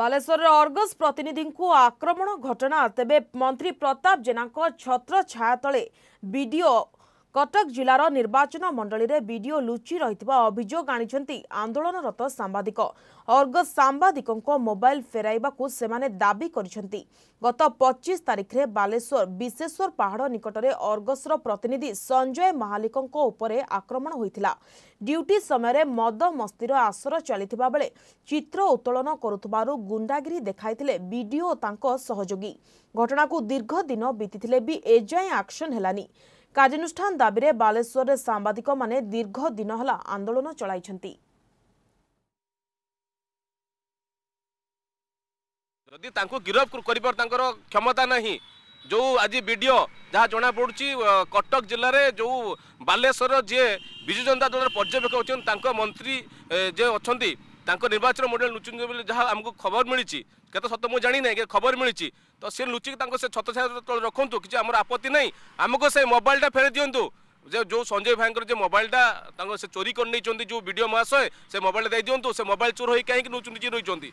ବାଲେଶ୍ୱରର ଅର୍ଗସ୍ ପ୍ରତିନିଧିଙ୍କୁ ଆକ୍ରମଣ ଘଟଣା ତେବେ ମନ୍ତ୍ରୀ ପ୍ରତାପ ଜେନାଙ୍କ ଛତ୍ର ଛାୟା ତଳେ ବିଡିଓ କଟକ ଜିଲ୍ଲାର ନିର୍ବାଚନ ମଣ୍ଡଳୀରେ ବିଡିଓ ଲୁଚି ରହିଥିବା ଅଭିଯୋଗ ଆଣିଛନ୍ତି ଆନ୍ଦୋଳନରତ ସାମ୍ବାଦିକ ଅର୍ଗ ସାମ୍ବାଦିକଙ୍କ ମୋବାଇଲ୍ ଫେରାଇବାକୁ ସେମାନେ ଦାବି କରିଛନ୍ତି ଗତ ପଚିଶ ତାରିଖରେ ବାଲେଶ୍ୱର ବିଶେଶ୍ୱର ପାହାଡ଼ ନିକଟରେ ଅର୍ଗସର ପ୍ରତିନିଧି ସଞ୍ଜୟ ମହାଲିକଙ୍କ ଉପରେ ଆକ୍ରମଣ ହୋଇଥିଲା ଡ୍ୟୁଟି ସମୟରେ ମଦମସ୍ତିର ଆସର ଚାଲିଥିବା ବେଳେ ଚିତ୍ର ଉତ୍ତୋଳନ କରୁଥିବାରୁ ଗୁଣ୍ଡାଗିରି ଦେଖାଇଥିଲେ ବିଡିଓ ତାଙ୍କ ସହଯୋଗୀ ଘଟଣାକୁ ଦୀର୍ଘ ଦିନ ବିତିଥିଲେ ବି ଏଯାଏଁ ଆକ୍ସନ୍ ହେଲାନି କାର୍ଯ୍ୟାନୁଷ୍ଠାନ ଦାବିରେ ବାଲେଶ୍ୱରରେ ସାମ୍ବାଦିକମାନେ ଦୀର୍ଘ ଦିନ ହେଲା ଆନ୍ଦୋଳନ ଚଳାଇଛନ୍ତି ଯଦି ତାଙ୍କୁ ଗିରଫ କରିବାର ତାଙ୍କର କ୍ଷମତା ନାହିଁ ଯେଉଁ ଆଜି ଭିଡ଼ିଓ ଯାହା ଜଣାପଡ଼ୁଛି କଟକ ଜିଲ୍ଲାରେ ଯେଉଁ ବାଲେଶ୍ୱରର ଯିଏ ବିଜୁ ଜନତା ଦଳର ପର୍ଯ୍ୟବେକ୍ଷକ ଅଛନ୍ତି ତାଙ୍କ ମନ୍ତ୍ରୀ ଯିଏ ଅଛନ୍ତି ତାଙ୍କ ନିର୍ବାଚନ ମଣ୍ଡଳୀ ଲୁଚୁଛନ୍ତି ବୋଲି ଯାହା ଆମକୁ ଖବର ମିଳିଛି କେତେ ସତ ମୁଁ ଜାଣିନାହିଁ କି ଖବର ମିଳିଛି ତ ସେ ଲୁଚିକି ତାଙ୍କ ସେ ଛତ ଛାୟା ତଳେ ରଖନ୍ତୁ କିଛି ଆମର ଆପତ୍ତି ନାହିଁ ଆମକୁ ସେ ମୋବାଇଲଟା ଫେରାଇ ଦିଅନ୍ତୁ ଯେ ଯେଉଁ ସଞ୍ଜୟ ଭାଇଙ୍କର ଯେ ମୋବାଇଲଟା ତାଙ୍କ ସେ ଚୋରି କରିନେଇଛନ୍ତି ଯେଉଁ ଭିଡ଼ିଓ ମହାଶୟ ସେ ମୋବାଇଲ ଦେଇ ଦିଅନ୍ତୁ ସେ ମୋବାଇଲ ଚୋର ହୋଇ କାହିଁକି ନେଉଛନ୍ତି ଯିଏ ରହିଛନ୍ତି